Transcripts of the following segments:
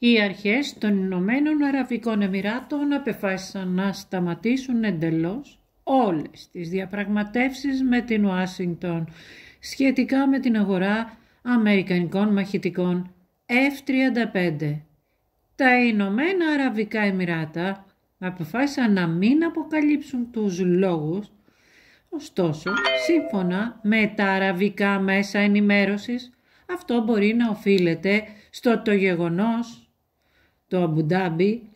Οι αρχές των Ηνωμένων Αραβικών Εμμυράτων απεφάσισαν να σταματήσουν εντελώς όλες τις διαπραγματεύσεις με την Ουάσιγκτον σχετικά με την αγορά Αμερικανικών μαχητικών F-35. Τα Ηνωμένα Αραβικά Εμμυράτα αποφάσισαν να μην αποκαλύψουν τους λόγους, ωστόσο σύμφωνα με τα αραβικά μέσα ενημέρωσης αυτό μπορεί να οφείλεται στο το γεγονός το Αμπουντάμπι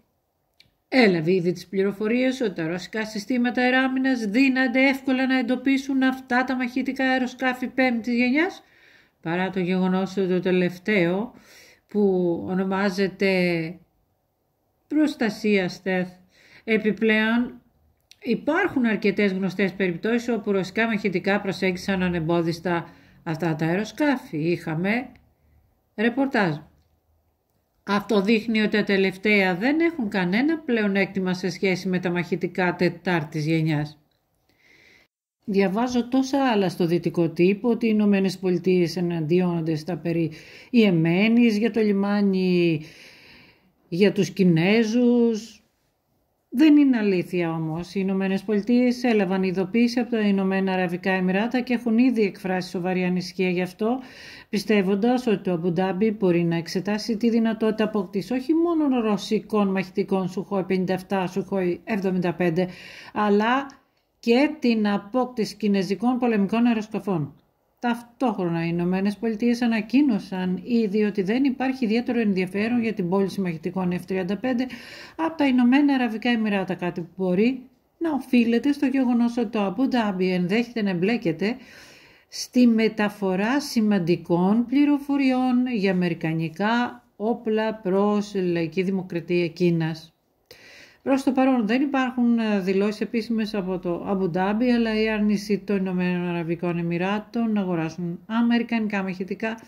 έλαβε ήδη τις πληροφορίες ότι τα ρωσικά συστήματα εράμινας δίνανται εύκολα να εντοπίσουν αυτά τα μαχητικά αεροσκάφη πέμπτης γενιάς, παρά το γεγονός ότι το τελευταίο που ονομάζεται προστασία στεθ. Επιπλέον υπάρχουν αρκετές γνωστές περιπτώσεις όπου ρωσικά μαχητικά προσέγγισαν ανεμπόδιστα αυτά τα αεροσκάφη. Είχαμε ρεπορτάζ. Αυτό δείχνει ότι τα τελευταία δεν έχουν κανένα πλεονέκτημα σε σχέση με τα μαχητικά τετάρτης γενιάς. Διαβάζω τόσα άλλα στο δυτικό τύπο ότι οι Ηνωμένες Πολιτείες εναντιώνονται στα περί Ιεμένης, για το λιμάνι για τους Κινέζους, δεν είναι αλήθεια όμως. Οι Ηνωμένες Πολιτείες έλαβαν ειδοποίηση από τα Ηνωμένα Αραβικά Εμμυράτα και έχουν ήδη εκφράσει σοβαρή ανησυχία γι' αυτό, πιστεύοντας ότι το Αμπουντάμπι μπορεί να εξετάσει τη δυνατότητα αποκτήσει όχι μόνο ρωσικών μαχητικών Σουχόι 57, Σουχόι 75, αλλά και την απόκτηση κινέζικων πολεμικών αεροσκαφών. Ταυτόχρονα οι Ηνωμένες Πολιτείες ανακοίνωσαν ήδη ότι δεν υπάρχει ιδιαίτερο ενδιαφέρον για την πώληση μαχητικών F-35 από τα Ηνωμένα Αραβικά Εμμυράτα, κάτι που μπορεί να οφείλεται στο γεγονός ότι το Αμπού ενδέχεται να εμπλέκεται στη μεταφορά σημαντικών πληροφοριών για αμερικανικά όπλα προς λαϊκή δημοκρατία Κίνας. Προς το παρόν δεν υπάρχουν ε, δηλώσεις επίσημες από το Αμπουντάμπι, αλλά η άρνηση των Ηνωμένων Αραβικών Εμμυράτων να αγοράσουν αμερικανικά μαχητικά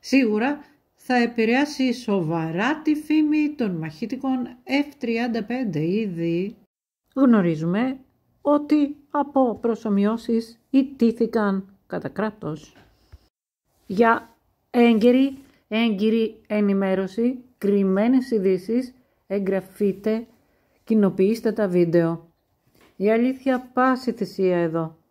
σίγουρα θα επηρεάσει σοβαρά τη φήμη των μαχητικών F-35 ήδη. Γνωρίζουμε ότι από προσωμιώσεις ιτήθηκαν κατά κράτος. Για έγκυρη, έγκυρη ενημέρωση, κρυμμένες ειδήσεις εγγραφείτε κοινοποιήστε τα βίντεο. Η αλήθεια πάση θυσία εδώ.